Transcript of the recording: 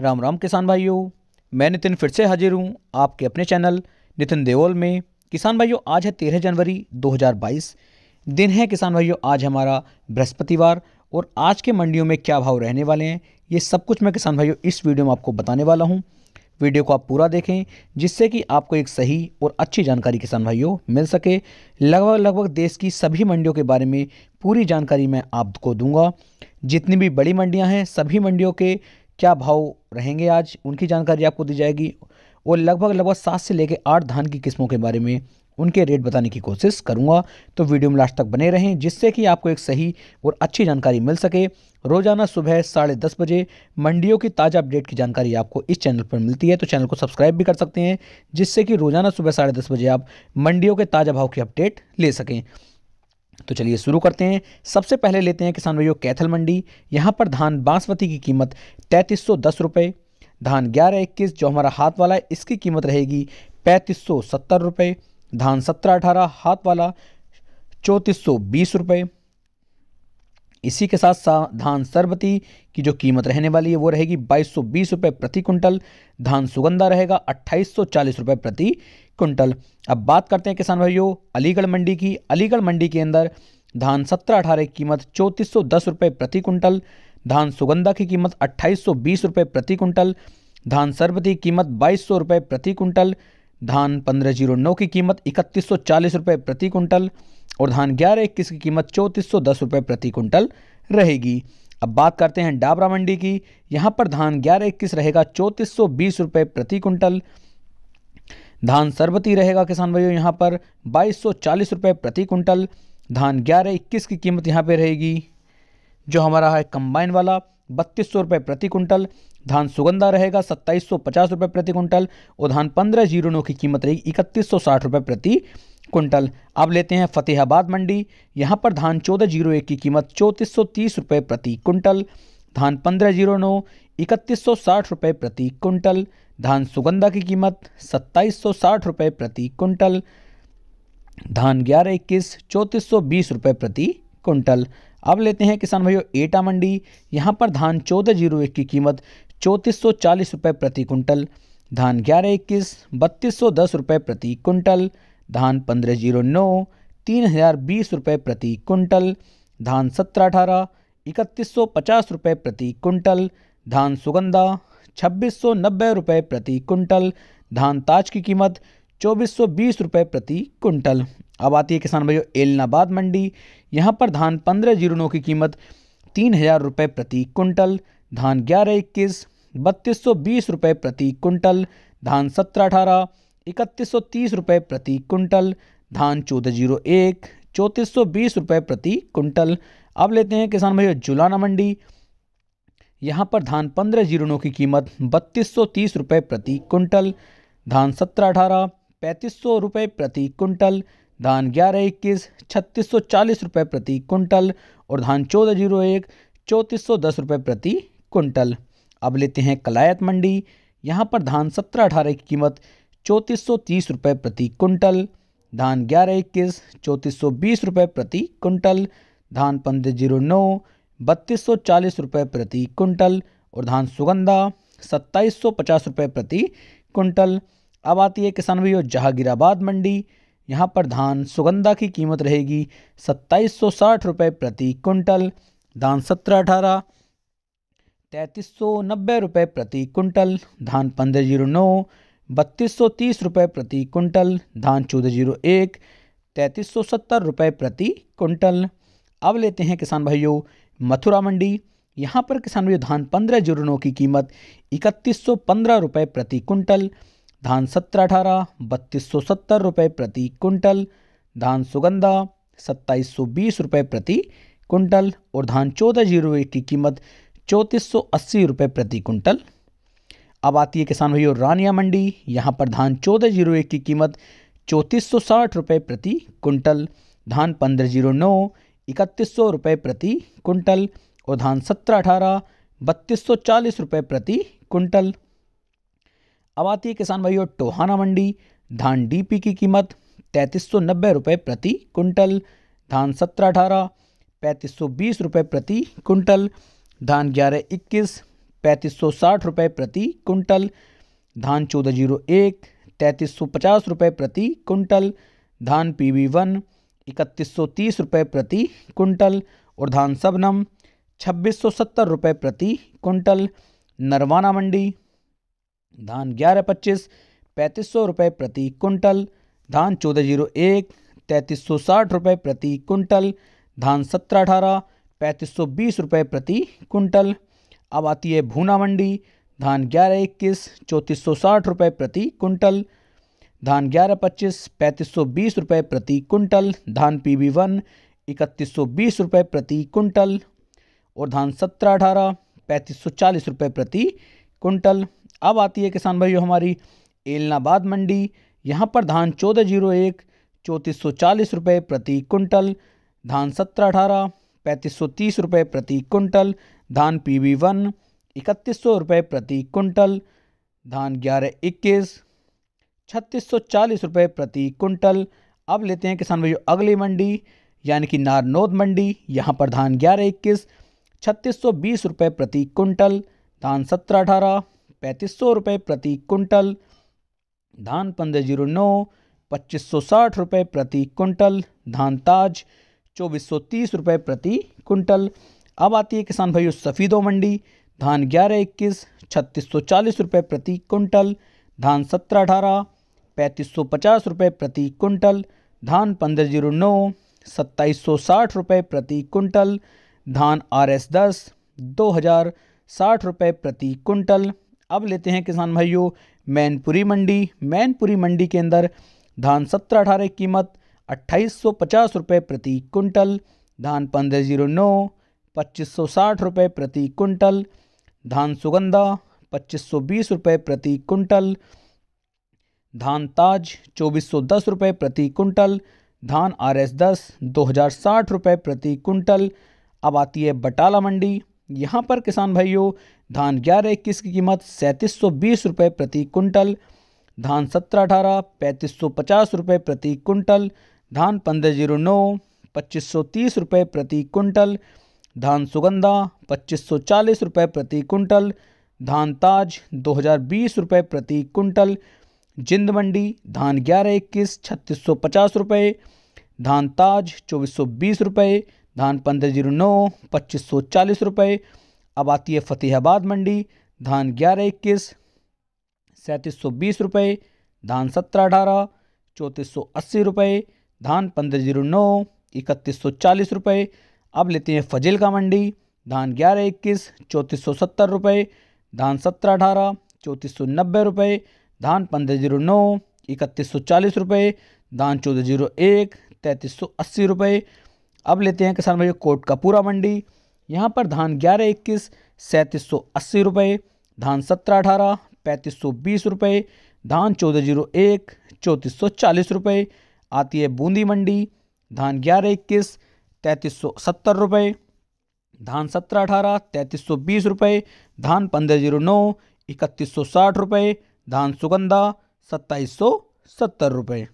राम राम किसान भाइयों मैं नितिन फिर से हाजिर हूँ आपके अपने चैनल नितिन देओल में किसान भाइयों आज है तेरह जनवरी 2022 दिन है किसान भाइयों आज हमारा बृहस्पतिवार और आज के मंडियों में क्या भाव रहने वाले हैं ये सब कुछ मैं किसान भाइयों इस वीडियो में आपको बताने वाला हूँ वीडियो को आप पूरा देखें जिससे कि आपको एक सही और अच्छी जानकारी किसान भाइयों मिल सके लगभग लगभग देश की सभी मंडियों के बारे में पूरी जानकारी मैं आपको दूंगा जितनी भी बड़ी मंडियां हैं सभी मंडियों के क्या भाव रहेंगे आज उनकी जानकारी आपको दी जाएगी और लगभग लगभग सात से लेकर आठ धान की किस्मों के बारे में उनके रेट बताने की कोशिश करूंगा तो वीडियो में लास्ट तक बने रहें जिससे कि आपको एक सही और अच्छी जानकारी मिल सके रोज़ाना सुबह साढ़े दस बजे मंडियों की ताज़ा अपडेट की जानकारी आपको इस चैनल पर मिलती है तो चैनल को सब्सक्राइब भी कर सकते हैं जिससे कि रोज़ाना सुबह साढ़े दस बजे आप मंडियों के ताज़ा भाव की अपडेट ले सकें तो चलिए शुरू करते हैं सबसे पहले लेते हैं किसान भाइयों कैथल मंडी यहाँ पर धान बासमती की कीमत तैंतीस सौ दस रुपये धान ग्यारह इक्कीस जो हमारा हाथ वाला है इसकी कीमत रहेगी पैंतीस सौ सत्तर रुपये धान सत्रह अठारह हाथ वाला चौंतीस सौ बीस रुपये इसी के साथ सा धान सरबती की जो कीमत रहने वाली है वो रहेगी बाईस सौ बीस रुपये प्रति कुंटल धान सुगंधा रहेगा अट्ठाईस सौ चालीस रुपये प्रति कुंटल अब बात करते हैं किसान भाइयों अलीगढ़ मंडी की अलीगढ़ मंडी के अंदर धान सत्रह अठारह कीमत चौंतीस सौ दस रुपये प्रति कुंटल धान सुगंधा की कीमत अट्ठाईस सौ प्रति कुंटल धान सरबती कीमत बाईस सौ प्रति कुंटल धान पंद्रह जीरो नौ की कीमत इकतीस सौ चालीस रुपये प्रति कुंटल और धान ग्यारह इक्कीस की कीमत चौंतीस सौ दस रुपये प्रति कुंटल रहेगी अब बात करते हैं डाबरा मंडी की यहाँ पर धान ग्यारह इक्कीस रहेगा चौंतीस सौ बीस रुपये प्रति कुंटल धान सरबती रहेगा किसान भाइयों यहाँ पर बाईस सौ चालीस रुपये प्रति कुंटल धान ग्यारह इक्कीस की कीमत यहाँ पर रहेगी जो हमारा है कंबाइन वाला बत्तीस सौ रुपये प्रति कुंटल धान सुगंधा रहेगा सत्ताईस सौ पचास रुपये प्रति कुंटल और धान पंद्रह जीरो नौ की कीमत रहेगी इकतीस सौ साठ रुपये प्रति कुंटल अब लेते हैं फतेहाबाद मंडी यहाँ पर धान चौदह जीरो एक की कीमत चौंतीस सौ तीस रुपये प्रति कुंटल धान पंद्रह जीरो नौ इकतीस सौ साठ रुपये प्रति कुंटल धान सुगंधा की कीमत सत्ताईस सौ साठ रुपये प्रति कुंटल धान ग्यारह इक्कीस चौंतीस सौ बीस रुपये प्रति कुंटल अब लेते हैं किसान भाइयों एटा मंडी यहाँ पर धान चौदह जीरो एक की कीमत चौंतीस सौ चालीस रुपये प्रति कुंटल धान ग्यारह इक्कीस बत्तीस सौ दस रुपये प्रति कुंटल धान पंद्रह जीरो नौ तीन हज़ार बीस रुपये प्रति कुंटल धान सत्रह अठारह इकतीस सौ पचास रुपये प्रति कुंटल धान सुगंधा छब्बीस सौ नब्बे रुपये प्रति कुंटल धान ताज की कीमत चौबीस सौ बीस रुपये प्रति कुंटल अब आती है किसान भाइयों एलनाबाद मंडी यहाँ पर धान पंद्रह जीरणों की कीमत तीन हजार रुपये प्रति कुंटल धान ग्यारह इक्कीस बत्तीस सौ बीस रुपये प्रति कुंटल धान सत्रह अठारह इकतीस सौ तीस रुपये प्रति कुंटल धान चौदह जीरो एक चौंतीस सौ बीस रुपये प्रति कुंटल अब लेते हैं किसान भाइयों जुलाना मंडी यहाँ पर धान पंद्रह जीरणों की कीमत बत्तीस सौ तीस रुपये प्रति कुंटल धान सत्रह अठारह पैंतीस सौ रुपये प्रति कुंटल धान ग्यारह इक्कीस छत्तीस सौ चालीस रुपये प्रति कुंटल और धान चौदह जीरो एक चौंतीस सौ दस रुपये प्रति कुंटल अब लेते हैं कलायत मंडी यहाँ पर धान सत्रह अठारह की कीमत चौंतीस सौ तीस रुपये प्रति कुंटल धान ग्यारह इक्कीस चौंतीस सौ बीस रुपये प्रति कुंटल धान पंद्रह जीरो नौ बत्तीस सौ चालीस रुपये प्रति कुंटल और धान सुगंधा सत्ताईस सौ पचास रुपये प्रति कुंटल अब आती है किसान भैया जहांगीराबाद मंडी यहाँ पर धान सुगंधा की कीमत रहेगी सत्ताईस सौ साठ रुपये प्रति कुंटल धान सत्रह अठारह तैंतीस सौ नब्बे रुपये प्रति कुंटल धान पंद्रह जीरो नौ बत्तीस सौ तीस रुपये प्रति कुंटल धान चौदह जीरो एक तैंतीस सौ सत्तर रुपये प्रति कुंटल अब लेते हैं किसान भाइयों मथुरा मंडी यहाँ पर किसान भाइयों धान पंद्रह जीरो नौ की कीमत इकतीस सौ पंद्रह रुपये प्रति कुंटल धान सत्रह अठारह बत्तीस सौ सत्तर रुपये प्रति कुंटल धान सुगंधा सत्ताईस सौ बीस रुपये प्रति कुंटल और धान चौदह जीरो एक की कीमत चौंतीस सौ अस्सी रुपये प्रति कुंटल अब आती है किसान भाइयों रानिया मंडी यहाँ पर धान चौदह जीरो एक की कीमत चौंतीस सौ साठ रुपये प्रति कुंटल धान पंद्रह जीरो नौ इकतीस सौ रुपये प्रति कुंटल और धान सत्रह अठारह बत्तीस सौ चालीस रुपये प्रति कुंटल अब आती है किसान भाइयों टोहाना मंडी धान डीपी की कीमत तैंतीस सौ नब्बे रुपये प्रति कुंटल धान सत्रह अठारह पैंतीस सौ बीस रुपये प्रति कुंटल धान ग्यारह इक्कीस पैंतीस सौ साठ रुपये प्रति कुंटल धान चौदह जीरो एक तैंतीस सौ पचास रुपये प्रति कुंटल धान पी वी वन इकतीस सौ तीस रुपये प्रति कुंटल और धान सबनम छब्बीस सौ सत्तर रुपये प्रति कुंटल नरवाना मंडी धान ग्यारह पच्चीस पैंतीस सौ रुपये प्रति कुंटल धान चौदह जीरो एक तैंतीस सौ साठ रुपये प्रति कुंटल धान सत्रह अठारह पैंतीस सौ बीस रुपये प्रति कुंटल अब आती है भूना मंडी धान ग्यारह इक्कीस चौंतीस सौ साठ रुपये प्रति कुंटल धान ग्यारह पच्चीस पैंतीस सौ बीस रुपये प्रति कुंटल धान पी बी वन इकतीस सौ बीस रुपये प्रति कुंटल और धान सत्रह अठारह पैंतीस सौ चालीस रुपये प्रति कुंटल अब आती है किसान भाइयों हमारी एलनाबाद मंडी यहाँ पर धान चौदह जीरो एक चौंतीस सौ चालीस रुपये प्रति कुंटल धान सत्रह अठारह पैंतीस सौ तीस रुपये प्रति कुंटल धान पी वी वन इकतीस सौ रुपये प्रति कुंटल धान ग्यारह इक्कीस छत्तीस सौ चालीस रुपये प्रति कुंटल अब लेते हैं किसान भाइयों अगली मंडी यानी कि नारनौद मंडी यहाँ पर धान ग्यारह इक्कीस छत्तीस सौ बीस रुपये प्रति कुंटल धान सत्रह अठारह पैंतीस सौ रुपये प्रति कुंटल धान पंद्रह जीरो नौ पच्चीस सौ साठ रुपये प्रति कुंटल धान ताज चौबीस सौ तीस रुपये प्रति कुंटल अब आती है किसान भाइयों सफ़ीदो मंडी धान ग्यारह इक्कीस छत्तीस सौ चालीस रुपये प्रति कुंटल धान सत्रह अठारह पैंतीस सौ पचास रुपये प्रति कुंटल धान पंद्रह जीरो नौ सत्ताईस सौ साठ रुपये प्रति कुंटल धान आर एस दस दो हज़ार साठ रुपये प्रति कुंटल अब लेते हैं किसान भाइयों मैनपुरी मंडी मैनपुरी मंडी के अंदर धान सत्रह अठारह कीमत अट्ठाईस सौ पचास रुपये प्रति कुंटल धान पंद्रह जीरो नौ पच्चीस सौ साठ रुपये प्रति कुंटल धान सुगंधा पच्चीस सौ बीस रुपये प्रति कुंटल धान ताज चौबीस सौ दस रुपये प्रति कुंटल धान आर एस दस दो हज़ार साठ रुपये प्रति कुंटल अब आती है बटाला मंडी यहाँ पर किसान भाइयों धान ग्यारह इक्कीस की कीमत सैंतीस सौ बीस रुपये प्रति कुंटल धान सत्रह अठारह पैंतीस सौ पचास रुपये प्रति कुंटल धान पंद्रह जीरो नौ पच्चीस सौ तीस रुपये प्रति कुंटल धान सुगंधा पच्चीस सौ चालीस रुपये प्रति कुंटल धान ताज दो हज़ार बीस रुपये प्रति कुंटल जिंद मंडी धान ग्यारह इक्कीस छत्तीस सौ पचास रुपये धान ताज चौबीस सौ बीस रुपये धान पंद्रह जीरो नौ पच्चीस सौ चालीस रुपये अब आती है फतेहाबाद मंडी धान ग्यारह इक्कीस सैंतीस सौ बीस रुपये धान सत्रह अठारह चौंतीस सौ अस्सी रुपये धान पंद्रह जीरो नौ इकतीस सौ चालीस रुपये अब लेते हैं फजिल का मंडी धान ग्यारह इक्कीस चौंतीस सौ सत्तर रुपये धान सत्रह अठारह चौंतीस सौ नब्बे रुपये धान पंद्रह जीरो नौ इकतीस सौ चालीस रुपये धान चौदह जीरो एक तैंतीस सौ अस्सी रुपये अब लेते हैं किसान भाइयों कोट कपूरा मंडी यहाँ पर धान ग्यारह इक्कीस सैंतीस सौ अस्सी रुपये धान सत्रह अठारह पैंतीस सौ बीस रुपये धान चौदह जीरो एक चौंतीस सौ चालीस रुपये आती है बूंदी मंडी धान ग्यारह इक्कीस तैंतीस सौ सत्तर रुपये धान सत्रह अठारह तैंतीस सौ बीस रुपये धान पंद्रह जीरो नौ इकतीस सौ साठ रुपये धान सुगंधा सत्ताईस सौ सत्तर रुपये